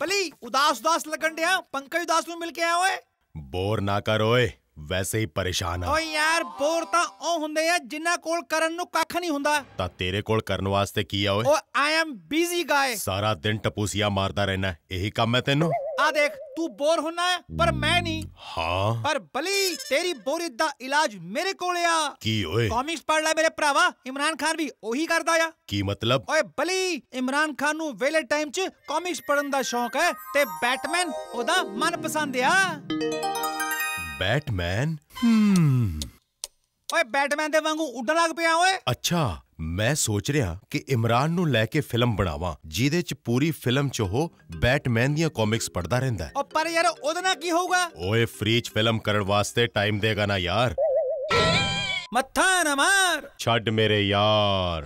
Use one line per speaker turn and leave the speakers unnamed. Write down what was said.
बली उदास उदास लगन डे पंकज उदास में के आया
बोर ना करोए ਵੈਸੇ ਹੀ ਪਰੇਸ਼ਾਨ ਆ ਓ
ਯਾਰ ਬੋਰ ਤਾਂ ਉਹ ਹੁੰਦੇ ਆ ਜਿਨ੍ਹਾਂ ਕੋਲ ਕਰਨ ਨੂੰ ਕੱਖ ਨਹੀਂ ਹੁੰਦਾ
ਤਾਂ ਤੇਰੇ ਕੋਲ ਕਰਨ ਵਾਸਤੇ ਕੀ ਆ ਓਏ ਓ
ਆਈ ਐਮ ਬਿਜ਼ੀ ਗਾਏ
ਸਾਰਾ ਦਿਨ ਟਪੂਸੀਆਂ ਮਾਰਦਾ ਰਹਿਣਾ ਇਹੀ ਕੰਮ ਹੈ ਤੈਨੂੰ
ਆ ਦੇਖ ਤੂੰ ਬੋਰ ਹੋਣਾ ਪਰ ਮੈਂ ਨਹੀਂ
ਹਾਂ ਪਰ
ਬਲੀ ਤੇਰੀ ਬੋਰੀਅਤ ਦਾ ਇਲਾਜ ਮੇਰੇ ਕੋਲ ਆ ਕੀ ਓਏ ਕਾਮਿਕਸ ਪੜ ਲੈ ਮੇਰੇ ਭਰਾਵਾ ਇਮਰਾਨ ਖਾਨ ਵੀ ਉਹੀ ਕਰਦਾ ਆ
ਕੀ ਮਤਲਬ
ਓਏ ਬਲੀ ਇਮਰਾਨ ਖਾਨ ਨੂੰ ਵੇਲੇ ਟਾਈਮ 'ਚ ਕਾਮਿਕਸ ਪੜਨ ਦਾ ਸ਼ੌਂਕ ਹੈ ਤੇ ਬੈਟਮੈਨ ਉਹਦਾ ਮਨਪਸੰਦ ਆ
बैटमैन
ਓਏ ਬੈਟਮੈਨ ਦੇ ਵਾਂਗੂ ਉੱਡਣ ਲੱਗ ਪਿਆ ਓਏ
ਅੱਛਾ ਮੈਂ ਸੋਚ ਰਿਹਾ ਕਿ ਇਮਰਾਨ ਨੂੰ ਲੈ ਕੇ ਫਿਲਮ ਬਣਾਵਾਂ ਜਿਹਦੇ ਚ ਪੂਰੀ ਫਿਲਮ ਚ ਉਹ ਬੈਟਮੈਨ ਦੀਆਂ ਕਾਮਿਕਸ ਪੜਦਾ ਰਹਿੰਦਾ ਹੈ
ਓ ਪਰ ਯਾਰ ਉਹਦੇ ਨਾਲ ਕੀ ਹੋਊਗਾ
ਓਏ ਫ੍ਰੀ ਚ ਫਿਲਮ
ਕਰਨ ਵਾਸਤੇ ਟਾਈਮ ਦੇਗਾ ਨਾ ਯਾਰ
ਮੱਥਾ ਨਾ ਮਾਰ
ਛੱਡ ਮੇਰੇ ਯਾਰ